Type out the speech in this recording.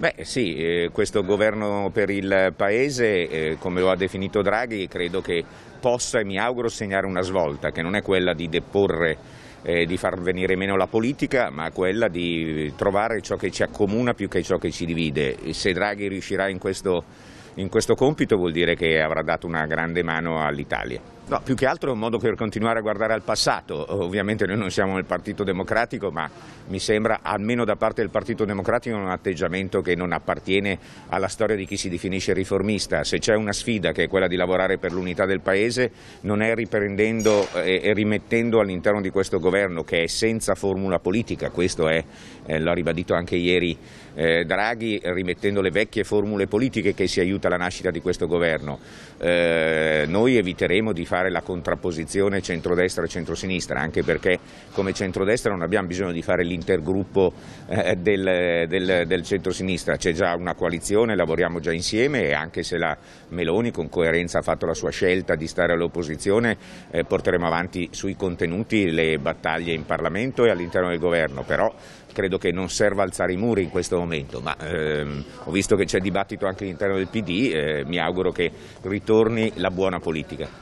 Beh sì, eh, questo governo per il Paese, eh, come lo ha definito Draghi, credo che possa e mi auguro segnare una svolta, che non è quella di deporre, eh, di far venire meno la politica, ma quella di trovare ciò che ci accomuna più che ciò che ci divide. E se Draghi riuscirà in questo, in questo compito vuol dire che avrà dato una grande mano all'Italia. No, più che altro è un modo per continuare a guardare al passato. Ovviamente noi non siamo nel Partito Democratico, ma mi sembra, almeno da parte del Partito Democratico, un atteggiamento che non appartiene alla storia di chi si definisce riformista. Se c'è una sfida che è quella di lavorare per l'unità del Paese, non è riprendendo eh, e rimettendo all'interno di questo governo, che è senza formula politica, questo è, eh, l'ha ribadito anche ieri eh, Draghi, rimettendo le vecchie formule politiche che si aiuta la nascita di questo governo. noi eviteremo di fare fare la contrapposizione centrodestra e centrosinistra, anche perché come centrodestra non abbiamo bisogno di fare l'intergruppo eh, del, del, del centrosinistra, c'è già una coalizione, lavoriamo già insieme e anche se la Meloni con coerenza ha fatto la sua scelta di stare all'opposizione, eh, porteremo avanti sui contenuti le battaglie in Parlamento e all'interno del governo, però credo che non serva alzare i muri in questo momento, ma ehm, ho visto che c'è dibattito anche all'interno del PD, eh, mi auguro che ritorni la buona politica.